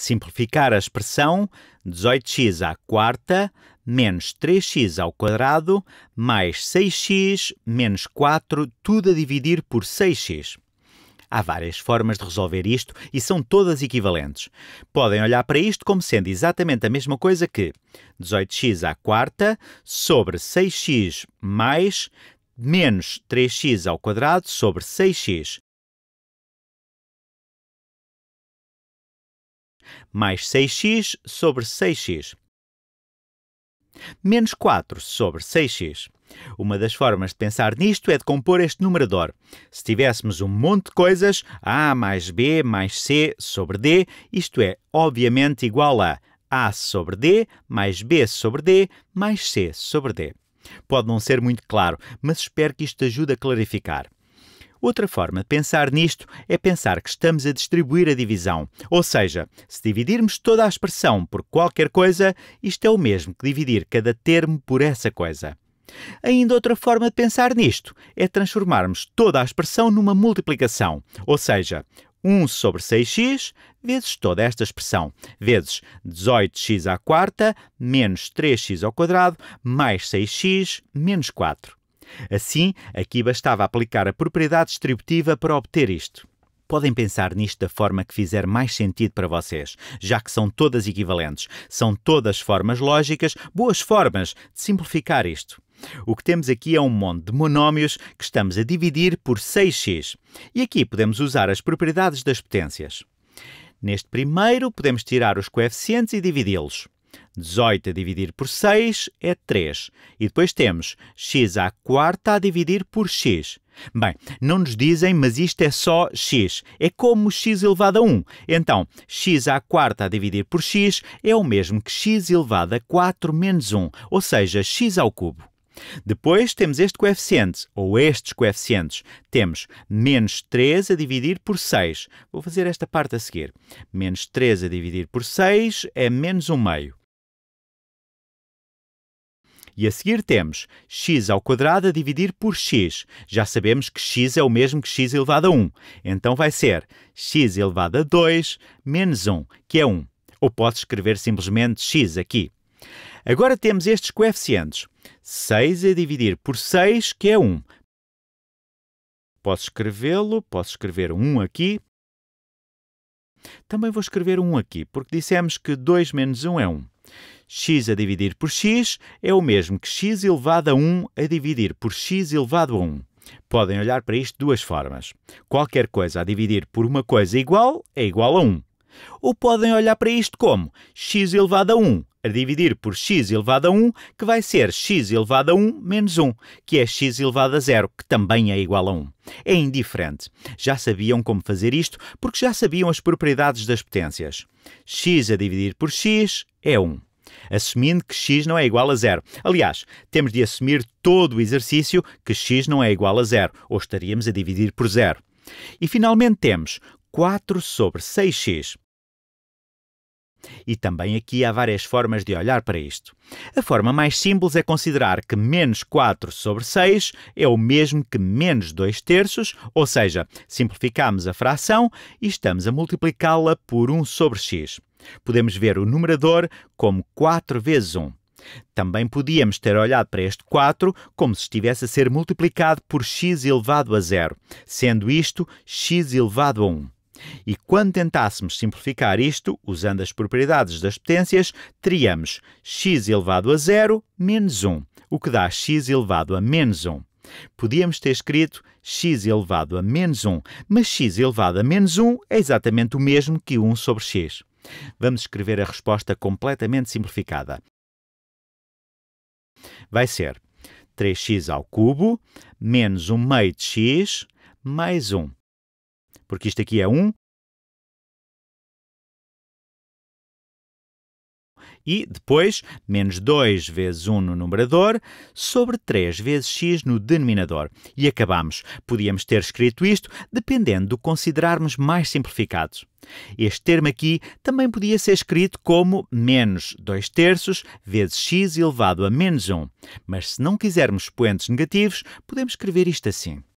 Simplificar a expressão 18x à quarta menos 3x ao quadrado mais 6x menos 4, tudo a dividir por 6x. Há várias formas de resolver isto e são todas equivalentes. Podem olhar para isto como sendo exatamente a mesma coisa que 18x à quarta sobre 6x mais menos 3x ao quadrado sobre 6x. mais 6x sobre 6x. Menos 4 sobre 6x. Uma das formas de pensar nisto é de compor este numerador. Se tivéssemos um monte de coisas, A mais B mais C sobre D, isto é, obviamente, igual a A sobre D mais B sobre D mais C sobre D. Pode não ser muito claro, mas espero que isto ajude a clarificar. Outra forma de pensar nisto é pensar que estamos a distribuir a divisão. Ou seja, se dividirmos toda a expressão por qualquer coisa, isto é o mesmo que dividir cada termo por essa coisa. Ainda outra forma de pensar nisto é transformarmos toda a expressão numa multiplicação, ou seja, 1 sobre 6x vezes toda esta expressão, vezes 18x à quarta menos 3x ao quadrado mais 6x menos 4. Assim, aqui bastava aplicar a propriedade distributiva para obter isto. Podem pensar nisto da forma que fizer mais sentido para vocês, já que são todas equivalentes. São todas formas lógicas, boas formas de simplificar isto. O que temos aqui é um monte de monómios que estamos a dividir por 6x. E aqui podemos usar as propriedades das potências. Neste primeiro, podemos tirar os coeficientes e dividi-los. 18 a dividir por 6 é 3. E depois temos x à quarta a dividir por x. Bem, não nos dizem, mas isto é só x. É como x elevado a 1. Então, x à quarta a dividir por x é o mesmo que x elevado a 4 menos 1, ou seja, x ao cubo. Depois temos este coeficiente, ou estes coeficientes. Temos menos 3 a dividir por 6. Vou fazer esta parte a seguir. Menos 3 a dividir por 6 é menos 1 meio. E a seguir temos x ao quadrado a dividir por x. Já sabemos que x é o mesmo que x elevado a 1. Então vai ser x elevado a 2 menos 1, que é 1. Ou posso escrever simplesmente x aqui. Agora temos estes coeficientes. 6 a dividir por 6, que é 1. Posso escrevê-lo, posso escrever 1 aqui. Também vou escrever 1 aqui, porque dissemos que 2 menos 1 é 1 x a dividir por x é o mesmo que x elevado a 1 a dividir por x elevado a 1. Podem olhar para isto de duas formas. Qualquer coisa a dividir por uma coisa igual é igual a 1. Ou podem olhar para isto como x elevado a 1 a dividir por x elevado a 1, que vai ser x elevado a 1 menos 1, que é x elevado a 0, que também é igual a 1. É indiferente. Já sabiam como fazer isto, porque já sabiam as propriedades das potências. x a dividir por x é 1 assumindo que x não é igual a zero. Aliás, temos de assumir todo o exercício que x não é igual a zero, ou estaríamos a dividir por zero. E finalmente temos 4 sobre 6x. E também aqui há várias formas de olhar para isto. A forma mais simples é considerar que menos 4 sobre 6 é o mesmo que menos 2 terços, ou seja, simplificamos a fração e estamos a multiplicá-la por 1 sobre x. Podemos ver o numerador como 4 vezes 1. Também podíamos ter olhado para este 4 como se estivesse a ser multiplicado por x elevado a zero, sendo isto x elevado a 1. E quando tentássemos simplificar isto, usando as propriedades das potências, teríamos x elevado a zero menos 1, o que dá x elevado a menos 1. Podíamos ter escrito x elevado a menos 1, mas x elevado a menos 1 é exatamente o mesmo que 1 sobre x. Vamos escrever a resposta completamente simplificada. Vai ser 3x ao cubo menos 1 meio de x mais 1. Porque isto aqui é 1 e depois menos 2 vezes 1 no numerador sobre 3 vezes x no denominador. E acabamos. Podíamos ter escrito isto dependendo do considerarmos mais simplificado. Este termo aqui também podia ser escrito como menos 2 terços vezes x elevado a menos 1. Mas se não quisermos expoentes negativos, podemos escrever isto assim.